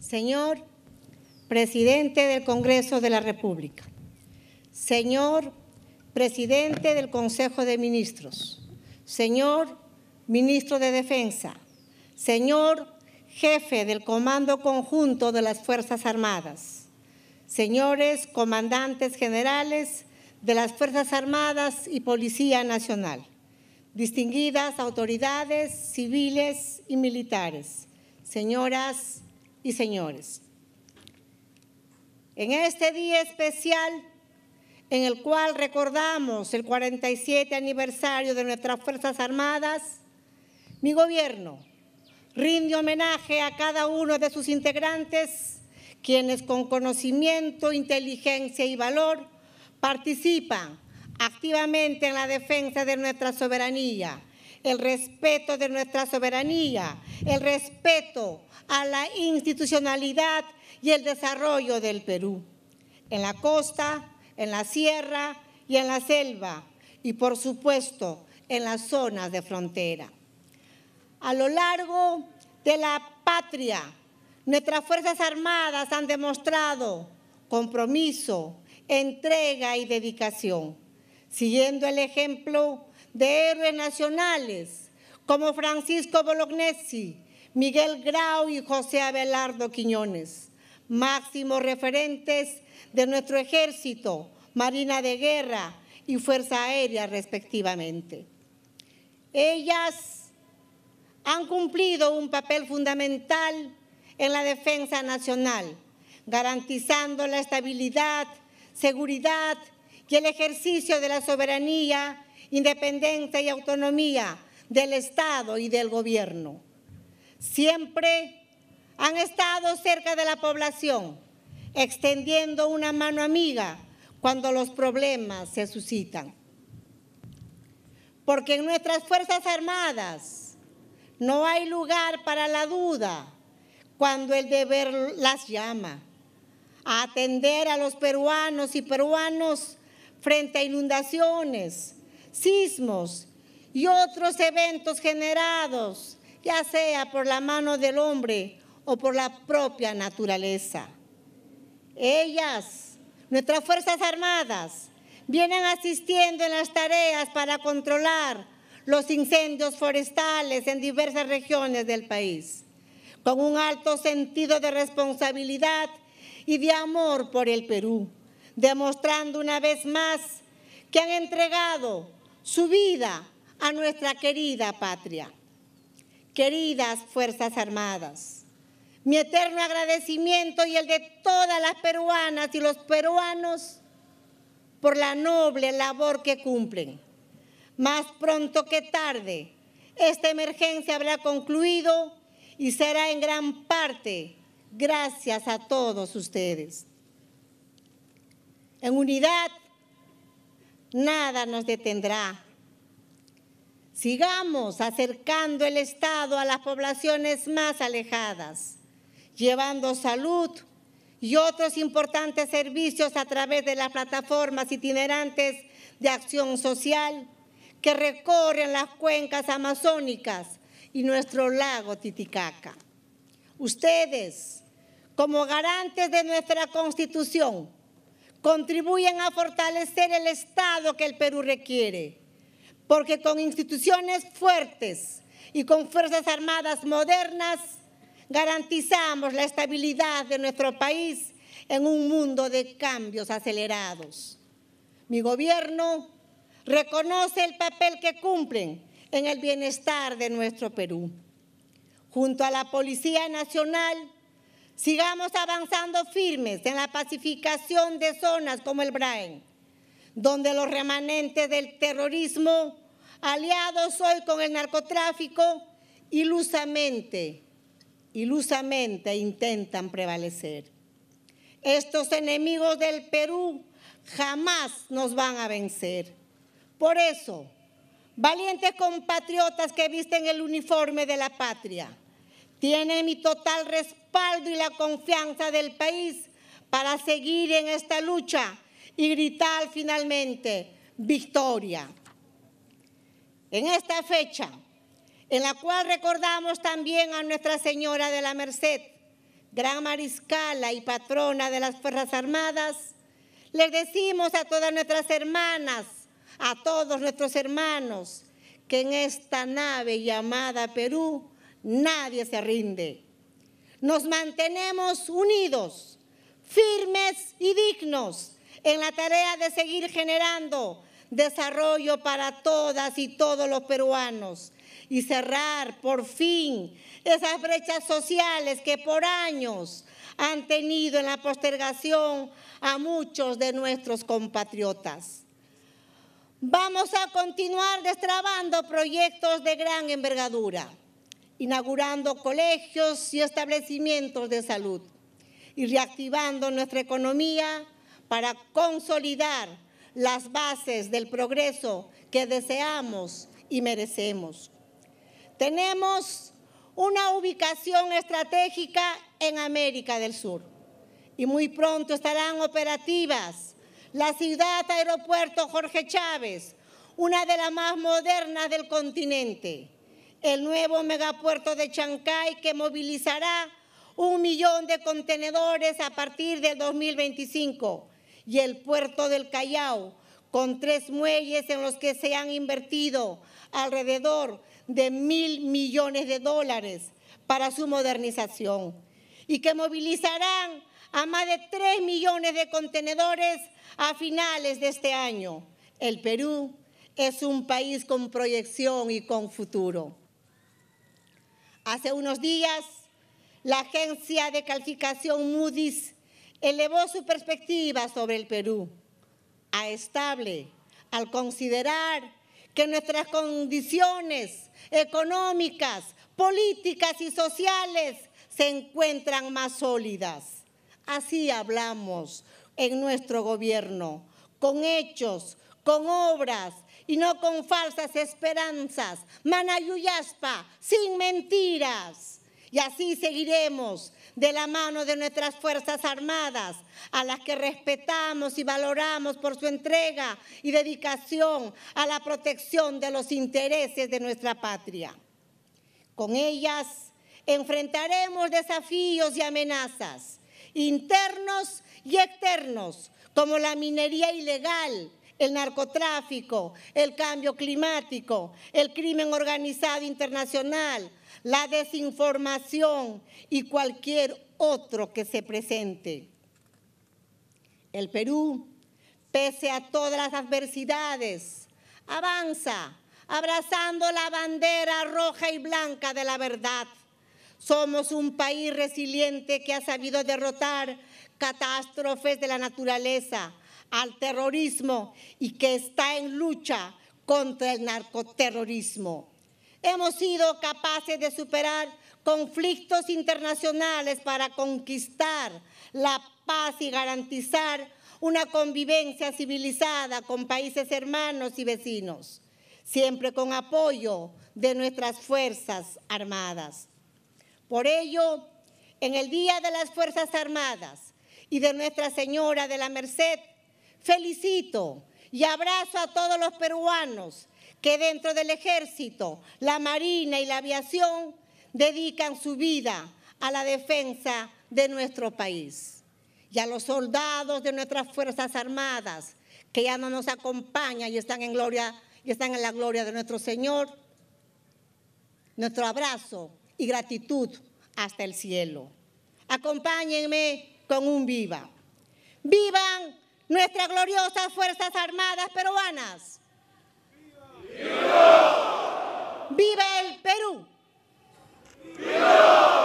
Señor presidente del Congreso de la República, señor presidente del Consejo de Ministros, señor ministro de Defensa, señor jefe del Comando Conjunto de las Fuerzas Armadas, señores comandantes generales de las Fuerzas Armadas y Policía Nacional, distinguidas autoridades civiles y militares, señoras y señores, en este día especial en el cual recordamos el 47 aniversario de nuestras Fuerzas Armadas, mi gobierno rinde homenaje a cada uno de sus integrantes, quienes con conocimiento, inteligencia y valor participan activamente en la defensa de nuestra soberanía el respeto de nuestra soberanía, el respeto a la institucionalidad y el desarrollo del Perú, en la costa, en la sierra y en la selva, y por supuesto en las zonas de frontera. A lo largo de la patria, nuestras Fuerzas Armadas han demostrado compromiso, entrega y dedicación, siguiendo el ejemplo de héroes nacionales como Francisco Bolognesi, Miguel Grau y José Abelardo Quiñones, máximos referentes de nuestro ejército, Marina de Guerra y Fuerza Aérea respectivamente. Ellas han cumplido un papel fundamental en la defensa nacional, garantizando la estabilidad, seguridad y el ejercicio de la soberanía independencia y autonomía del Estado y del gobierno. Siempre han estado cerca de la población, extendiendo una mano amiga cuando los problemas se suscitan. Porque en nuestras Fuerzas Armadas no hay lugar para la duda cuando el deber las llama a atender a los peruanos y peruanos frente a inundaciones, sismos y otros eventos generados, ya sea por la mano del hombre o por la propia naturaleza. Ellas, nuestras Fuerzas Armadas, vienen asistiendo en las tareas para controlar los incendios forestales en diversas regiones del país, con un alto sentido de responsabilidad y de amor por el Perú, demostrando una vez más que han entregado su vida a nuestra querida patria. Queridas Fuerzas Armadas, mi eterno agradecimiento y el de todas las peruanas y los peruanos por la noble labor que cumplen. Más pronto que tarde, esta emergencia habrá concluido y será en gran parte gracias a todos ustedes. En unidad nada nos detendrá. Sigamos acercando el Estado a las poblaciones más alejadas, llevando salud y otros importantes servicios a través de las plataformas itinerantes de acción social que recorren las cuencas amazónicas y nuestro lago Titicaca. Ustedes, como garantes de nuestra Constitución, contribuyen a fortalecer el Estado que el Perú requiere, porque con instituciones fuertes y con Fuerzas Armadas modernas garantizamos la estabilidad de nuestro país en un mundo de cambios acelerados. Mi gobierno reconoce el papel que cumplen en el bienestar de nuestro Perú. Junto a la Policía Nacional, Sigamos avanzando firmes en la pacificación de zonas como el Brain, donde los remanentes del terrorismo, aliados hoy con el narcotráfico, ilusamente, ilusamente intentan prevalecer. Estos enemigos del Perú jamás nos van a vencer. Por eso, valientes compatriotas que visten el uniforme de la patria, tiene mi total respaldo y la confianza del país para seguir en esta lucha y gritar finalmente victoria. En esta fecha, en la cual recordamos también a Nuestra Señora de la Merced, gran mariscala y patrona de las Fuerzas Armadas, les decimos a todas nuestras hermanas, a todos nuestros hermanos, que en esta nave llamada Perú nadie se rinde. Nos mantenemos unidos, firmes y dignos en la tarea de seguir generando desarrollo para todas y todos los peruanos y cerrar por fin esas brechas sociales que por años han tenido en la postergación a muchos de nuestros compatriotas. Vamos a continuar destrabando proyectos de gran envergadura inaugurando colegios y establecimientos de salud y reactivando nuestra economía para consolidar las bases del progreso que deseamos y merecemos. Tenemos una ubicación estratégica en América del Sur y muy pronto estarán operativas la ciudad aeropuerto Jorge Chávez, una de las más modernas del continente el nuevo megapuerto de Chancay que movilizará un millón de contenedores a partir del 2025 y el puerto del Callao con tres muelles en los que se han invertido alrededor de mil millones de dólares para su modernización y que movilizarán a más de tres millones de contenedores a finales de este año. El Perú es un país con proyección y con futuro. Hace unos días, la agencia de calificación Moody's elevó su perspectiva sobre el Perú a estable al considerar que nuestras condiciones económicas, políticas y sociales se encuentran más sólidas. Así hablamos en nuestro gobierno, con hechos, con obras, y no con falsas esperanzas. Manayuyaspa, sin mentiras. Y así seguiremos de la mano de nuestras Fuerzas Armadas, a las que respetamos y valoramos por su entrega y dedicación a la protección de los intereses de nuestra patria. Con ellas enfrentaremos desafíos y amenazas internos y externos, como la minería ilegal, el narcotráfico, el cambio climático, el crimen organizado internacional, la desinformación y cualquier otro que se presente. El Perú, pese a todas las adversidades, avanza abrazando la bandera roja y blanca de la verdad. Somos un país resiliente que ha sabido derrotar catástrofes de la naturaleza, al terrorismo y que está en lucha contra el narcoterrorismo. Hemos sido capaces de superar conflictos internacionales para conquistar la paz y garantizar una convivencia civilizada con países hermanos y vecinos, siempre con apoyo de nuestras Fuerzas Armadas. Por ello, en el Día de las Fuerzas Armadas y de Nuestra Señora de la Merced, Felicito y abrazo a todos los peruanos que dentro del ejército, la marina y la aviación dedican su vida a la defensa de nuestro país y a los soldados de nuestras Fuerzas Armadas que ya no nos acompañan y están en gloria y están en la gloria de nuestro Señor. Nuestro abrazo y gratitud hasta el cielo. Acompáñenme con un viva. Vivan nuestras gloriosas Fuerzas Armadas peruanas. ¡Viva! ¡Viva! el Perú!